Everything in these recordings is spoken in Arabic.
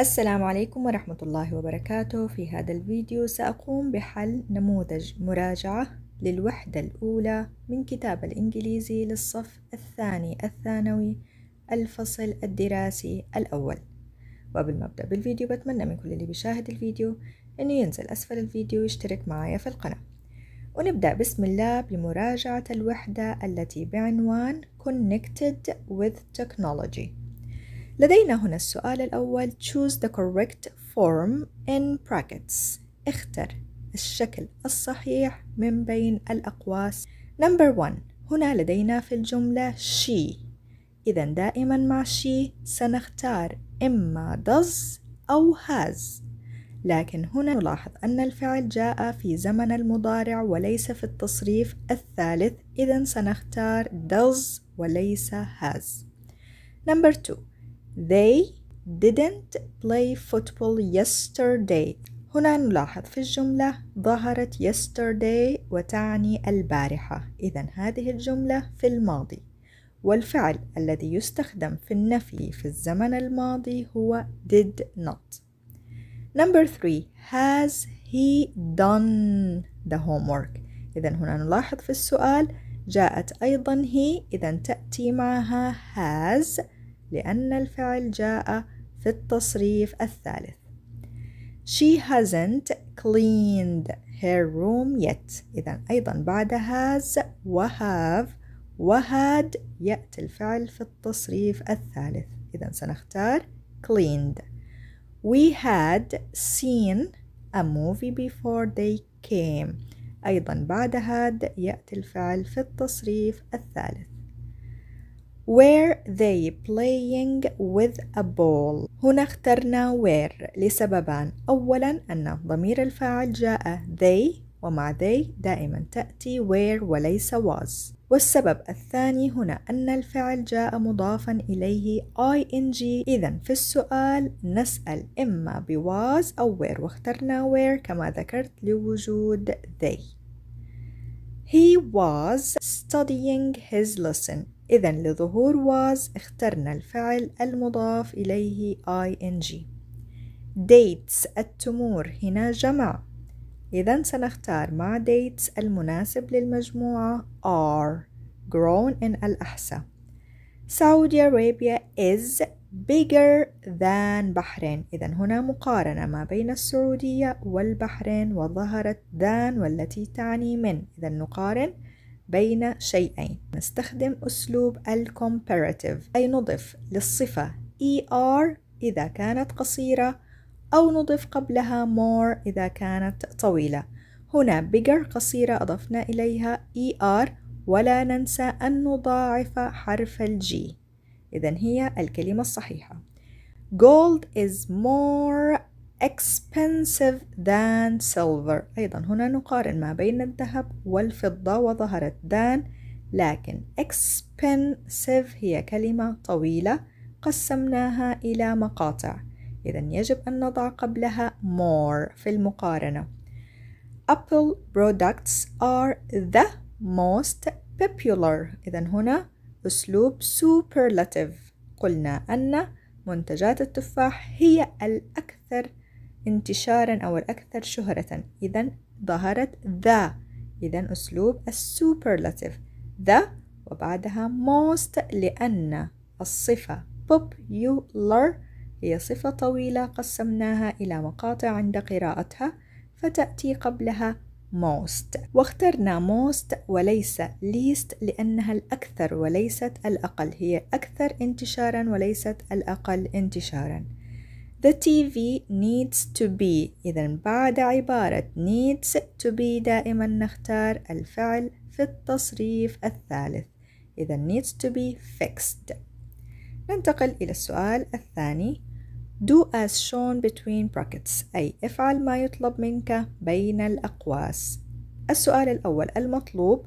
السلام عليكم ورحمة الله وبركاته في هذا الفيديو سأقوم بحل نموذج مراجعة للوحدة الأولى من كتاب الإنجليزي للصف الثاني الثانوي الفصل الدراسي الأول وقبل ما أبدأ بالفيديو بتمنى من كل اللي بيشاهد الفيديو أنه ينزل أسفل الفيديو ويشترك معايا في القناة ونبدأ بسم الله بمراجعة الوحدة التي بعنوان Connected with Technology لدينا هنا السؤال الأول choose the correct form in brackets اختر الشكل الصحيح من بين الأقواس number one هنا لدينا في الجملة she إذا دائما مع she سنختار إما does أو has لكن هنا نلاحظ أن الفعل جاء في زمن المضارع وليس في التصريف الثالث إذا سنختار does وليس has number two They didn't play football yesterday هنا نلاحظ في الجملة ظهرت yesterday وتعني البارحة إذا هذه الجملة في الماضي والفعل الذي يستخدم في النفي في الزمن الماضي هو did not Number three Has he done the homework إذا هنا نلاحظ في السؤال جاءت أيضا هي إذا تأتي معها has لأن الفعل جاء في التصريف الثالث She hasn't cleaned her room yet إذا أيضا بعد has و have و had يأتي الفعل في التصريف الثالث إذا سنختار cleaned We had seen a movie before they came أيضا بعد had يأتي الفعل في التصريف الثالث were they playing with a ball هنا اخترنا where لسببان أولا أن ضمير الفاعل جاء they ومع they دائما تأتي where وليس was والسبب الثاني هنا أن الفعل جاء مضافا إليه ing إذا في السؤال نسأل إما ب was أو where واخترنا where كما ذكرت لوجود they He was studying his lesson إذا لظهور was اخترنا الفعل المضاف إليه ing dates التمور هنا جمع إذا سنختار مع dates المناسب للمجموعة are grown in الأحساء Saudi Arabia is bigger than بحرين إذا هنا مقارنة ما بين السعودية والبحرين وظهرت than والتي تعني من إذا نقارن بين شيئين نستخدم أسلوب الكومباراتيف أي نضف للصفة er إذا كانت قصيرة أو نضف قبلها more إذا كانت طويلة هنا bigger قصيرة أضفنا إليها er ولا ننسى أن نضاعف حرف الجي إذا هي الكلمة الصحيحة gold is more expensive than silver أيضا هنا نقارن ما بين الذهب والفضة وظهرت than لكن expensive هي كلمة طويلة قسمناها إلى مقاطع إذا يجب أن نضع قبلها more في المقارنة Apple products are the most popular إذا هنا أسلوب superlative قلنا أن منتجات التفاح هي الأكثر انتشارا أو الأكثر شهرة إذا ظهرت the إذا أسلوب السوبرلاتيف the وبعدها most لأن الصفة popular هي صفة طويلة قسمناها إلى مقاطع عند قراءتها فتأتي قبلها most واخترنا most وليس least لأنها الأكثر وليست الأقل هي أكثر انتشارا وليست الأقل انتشارا The TV needs to be إذا بعد عبارة needs to be دائما نختار الفعل في التصريف الثالث إذا needs to be fixed ننتقل إلى السؤال الثاني Do as shown between brackets أي افعل ما يطلب منك بين الأقواس السؤال الأول المطلوب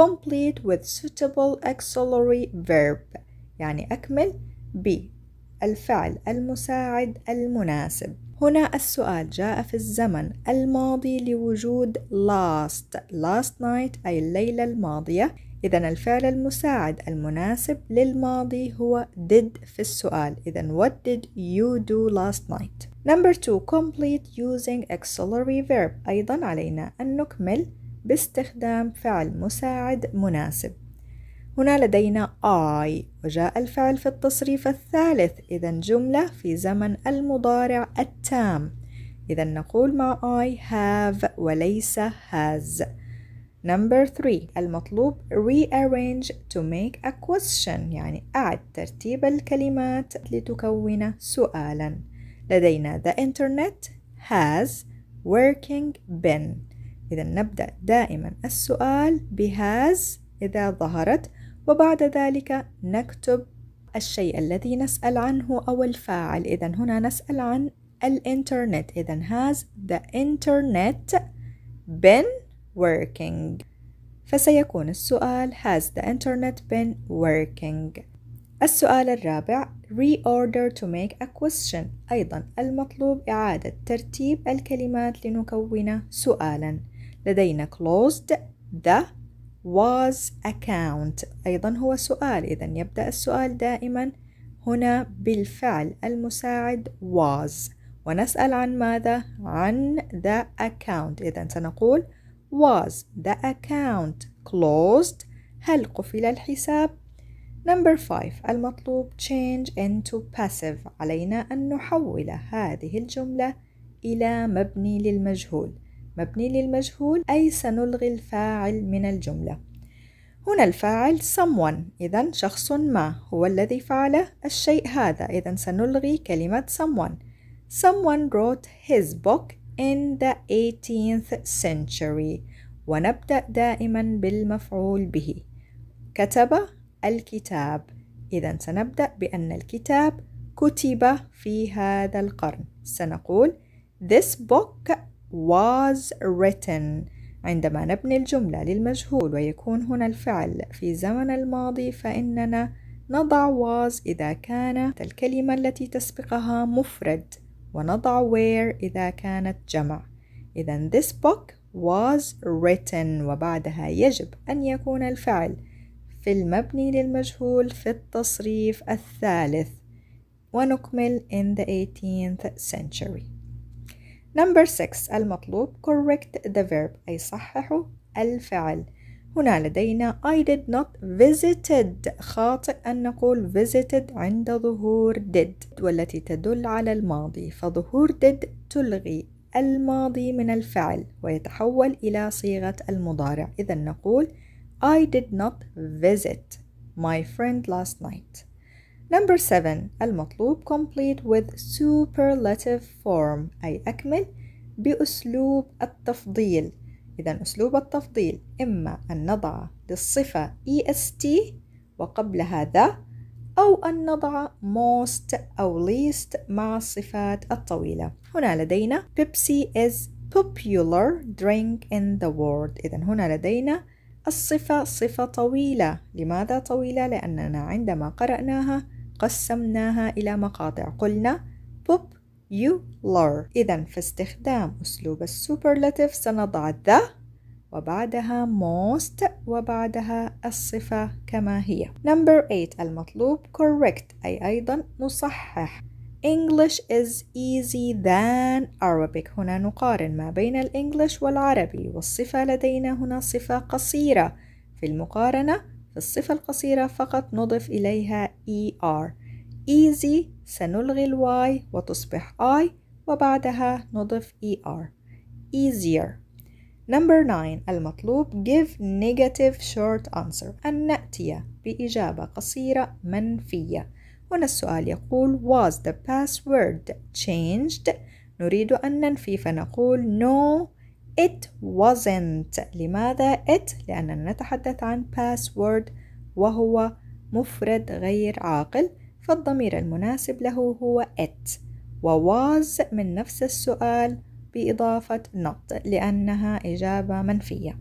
complete with suitable auxiliary verb يعني أكمل ب الفعل المساعد المناسب هنا السؤال جاء في الزمن الماضي لوجود last last night أي الليلة الماضية إذا الفعل المساعد المناسب للماضي هو did في السؤال إذا what did you do last night Number two complete using auxiliary verb أيضا علينا أن نكمل باستخدام فعل مساعد مناسب هنا لدينا I وجاء الفعل في التصريف الثالث إذا جملة في زمن المضارع التام إذا نقول مع I have وليس has Number three المطلوب rearrange to make a question يعني أعد ترتيب الكلمات لتكون سؤالا لدينا the internet has working been إذا نبدأ دائما السؤال بهاز has إذا ظهرت وبعد ذلك نكتب الشيء الذي نسأل عنه أو الفاعل إذا هنا نسأل عن الإنترنت إذا has the internet been working فسيكون السؤال has the internet been working السؤال الرابع reorder to make a question أيضا المطلوب إعادة ترتيب الكلمات لنكون سؤالا لدينا closed the was account أيضا هو سؤال إذا يبدأ السؤال دائما هنا بالفعل المساعد was ونسأل عن ماذا؟ عن the account إذا سنقول was the account closed هل قفل الحساب؟ Number 5 المطلوب change into passive علينا أن نحول هذه الجملة إلى مبني للمجهول مبني للمجهول أي سنلغي الفاعل من الجملة هنا الفاعل someone إذا شخص ما هو الذي فعل الشيء هذا إذا سنلغي كلمة someone someone wrote his book in the 18th century ونبدأ دائما بالمفعول به كتب الكتاب إذا سنبدأ بأن الكتاب كتب في هذا القرن سنقول This book was written عندما نبني الجملة للمجهول ويكون هنا الفعل في زمن الماضي فإننا نضع was إذا كانت الكلمة التي تسبقها مفرد ونضع where إذا كانت جمع إذا this book was written وبعدها يجب أن يكون الفعل في المبني للمجهول في التصريف الثالث ونكمل in the 18th century Number 6 المطلوب correct the verb أي صحح الفعل هنا لدينا I did not visited خاطئ أن نقول visited عند ظهور did والتي تدل على الماضي فظهور did تلغي الماضي من الفعل ويتحول إلى صيغة المضارع إذا نقول I did not visit my friend last night Number 7 المطلوب complete with superlative form أي أكمل بأسلوب التفضيل إذا أسلوب التفضيل إما أن نضع للصفة est وقبلها ذا أو أن نضع most أو least مع الصفات الطويلة هنا لدينا Pepsi is popular drink in the world إذا هنا لدينا الصفة صفة طويلة لماذا طويلة؟ لأننا عندما قرأناها قسمناها إلى مقاطع قلنا pop you lure إذا فاستخدام أسلوب السوبرلاتيف سنضع the وبعدها most وبعدها الصفة كما هي number 8 المطلوب correct أي أيضا نصحح English is easy than Arabic هنا نقارن ما بين الإنجليش والعربي والصفة لدينا هنا صفة قصيرة في المقارنة الصفة القصيرة فقط نضف إليها ER easy سنلغي الواي وتصبح I وبعدها نضف ER easier Number 9 المطلوب give negative short answer أن نأتي بإجابة قصيرة منفية هنا السؤال يقول was the password changed نريد أن ننفي فنقول no it wasn't لماذا it لأننا نتحدث عن password وهو مفرد غير عاقل فالضمير المناسب له هو it و was من نفس السؤال بإضافة not لأنها إجابة منفية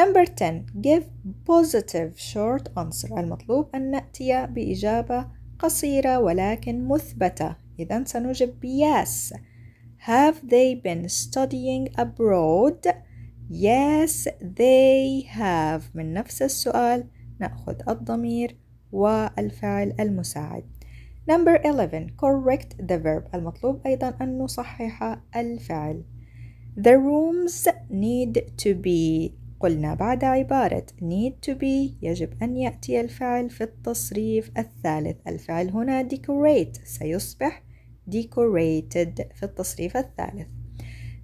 Number 10 Give positive short answer المطلوب أن نأتي بإجابة قصيرة ولكن مثبتة إذا سنجب yes Have they been studying abroad? Yes, they have. من نفس السؤال نأخذ الضمير والفعل المساعد. Number 11. Correct the verb. المطلوب أيضا أن نصحح الفعل. The rooms need to be قلنا بعد عبارة need to be يجب أن يأتي الفعل في التصريف الثالث الفعل هنا decorate سيصبح decorated في التصريف الثالث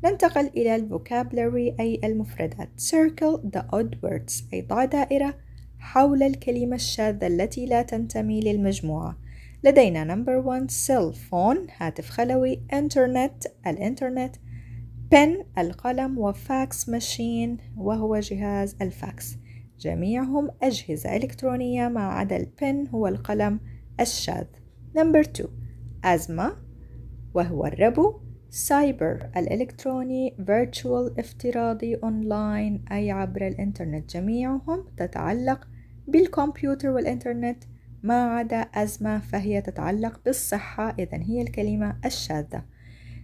ننتقل إلى vocabulary أي المفردات circle the odd words أي ضع دائرة حول الكلمة الشاذة التي لا تنتمي للمجموعة لدينا number one cell phone هاتف خلوي internet الانترنت pen القلم و fax machine وهو جهاز الفاكس جميعهم أجهزة إلكترونية ما عدا البن هو القلم الشاذ number two أزمة وهو الربو سايبر الإلكتروني فيرتشوال افتراضي أونلاين أي عبر الإنترنت جميعهم تتعلق بالكمبيوتر والإنترنت ما عدا أزمة فهي تتعلق بالصحة إذا هي الكلمة الشاذة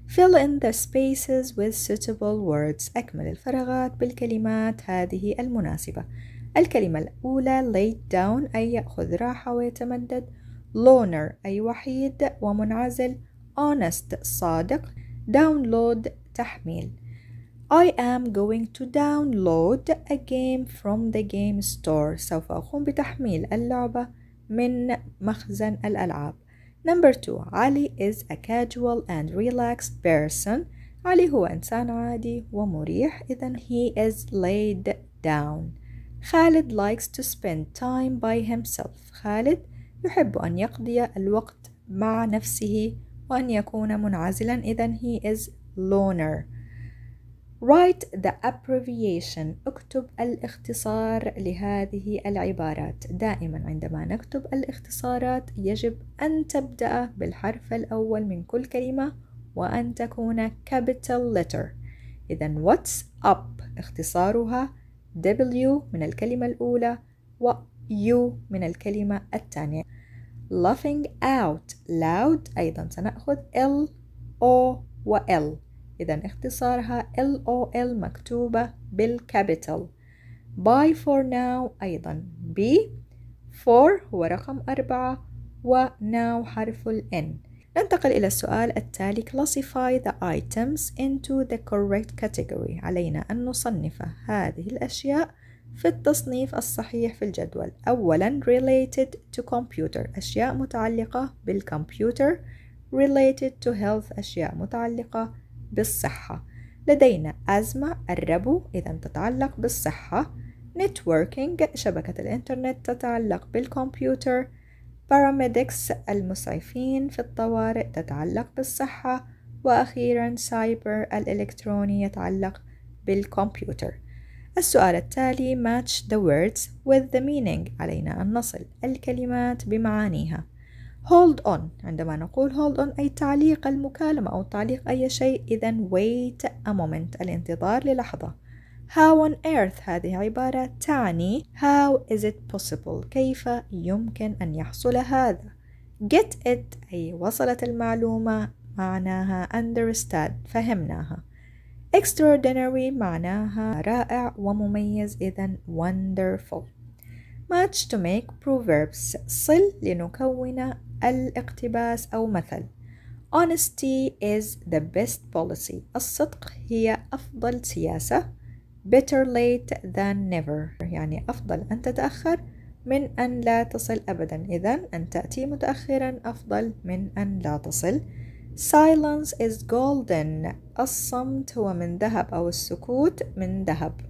fill in the spaces with suitable words أكمل الفراغات بالكلمات هذه المناسبة الكلمة الأولى laid down أي يأخذ راحة ويتمدد loner أي وحيد ومنعزل honest صادق download تحميل I am going to download a game from the game store سوف أقوم بتحميل اللعبة من مخزن الألعاب Number two, Ali is a casual and relaxed person. Ali هو إنسان عادي ومريح إذا he is laid down. Khalid likes to spend time by himself. Khalid يحب أن يقضي الوقت مع نفسه وأن يكون منعزلا إذا he is loner Write the abbreviation اكتب الاختصار لهذه العبارات دائما عندما نكتب الاختصارات يجب أن تبدأ بالحرف الأول من كل كلمة وأن تكون capital letter إذا what's up اختصارها W من الكلمة الأولى و U من الكلمة الثانية laughing out loud أيضا سنأخذ L O و L إذا اختصارها L O L مكتوبة بالكابيتال by for now أيضا B for هو رقم أربعة و now حرف ال N ننتقل إلى السؤال التالي classify the items into the correct category علينا أن نصنف هذه الأشياء في التصنيف الصحيح في الجدول أولا related to computer أشياء متعلقة بالكمبيوتر related to health أشياء متعلقة بالصحة لدينا أزمة الربو إذا تتعلق بالصحة networking شبكة الإنترنت تتعلق بالكمبيوتر paramedics المسعفين في الطوارئ تتعلق بالصحة وأخيرا سايبر الإلكتروني يتعلق بالكمبيوتر السؤال التالي match the words with the meaning علينا أن نصل الكلمات بمعانيها hold on عندما نقول hold on أي تعليق المكالمة أو تعليق أي شيء إذا wait a moment الانتظار للحظة how on earth هذه عبارة تعني how is it possible كيف يمكن أن يحصل هذا get it أي وصلت المعلومة معناها understand فهمناها extraordinary معناها رائع ومميز إذا wonderful match to make proverbs صل لنكون الاقتباس أو مثل honesty is the best policy الصدق هي أفضل سياسة better late than never يعني أفضل أن تتأخر من أن لا تصل أبدا إذا أن تأتي متأخرا أفضل من أن لا تصل silence is golden الصمت هو من ذهب أو السكوت من ذهب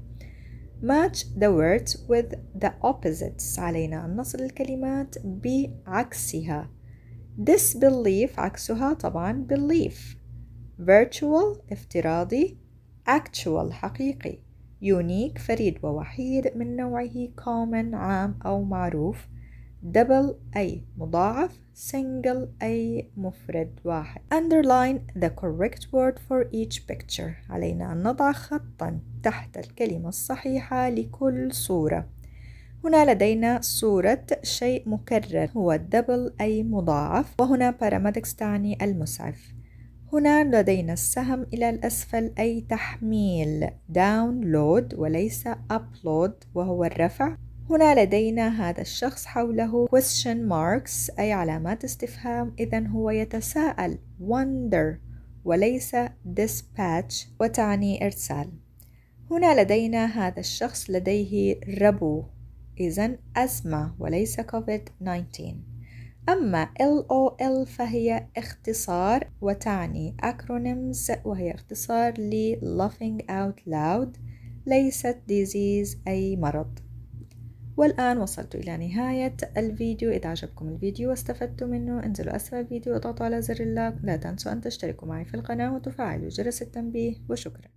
match the words with the opposites علينا أن نصل الكلمات بعكسها disbelief عكسها طبعا belief virtual افتراضي actual حقيقي unique فريد ووحيد من نوعه common عام أو معروف double أي مضاعف single أي مفرد واحد underline the correct word for each picture علينا أن نضع خطا تحت الكلمة الصحيحة لكل صورة هنا لدينا صورة شيء مكرر هو double أي مضاعف وهنا paramedics تعني المسعف هنا لدينا السهم إلى الأسفل أي تحميل download وليس upload وهو الرفع هنا لدينا هذا الشخص حوله question marks أي علامات استفهام إذا هو يتساءل wonder وليس dispatch وتعني إرسال هنا لدينا هذا الشخص لديه ربو إذا أزمة وليس COVID-19 أما LOL فهي اختصار وتعني acronyms وهي اختصار ل Laughing Out Loud ليست disease أي مرض والآن وصلت إلى نهاية الفيديو إذا عجبكم الفيديو واستفدتم منه انزلوا أسفل الفيديو واضغطوا على زر اللايك لا تنسوا أن تشتركوا معي في القناة وتفعلوا جرس التنبيه وشكرا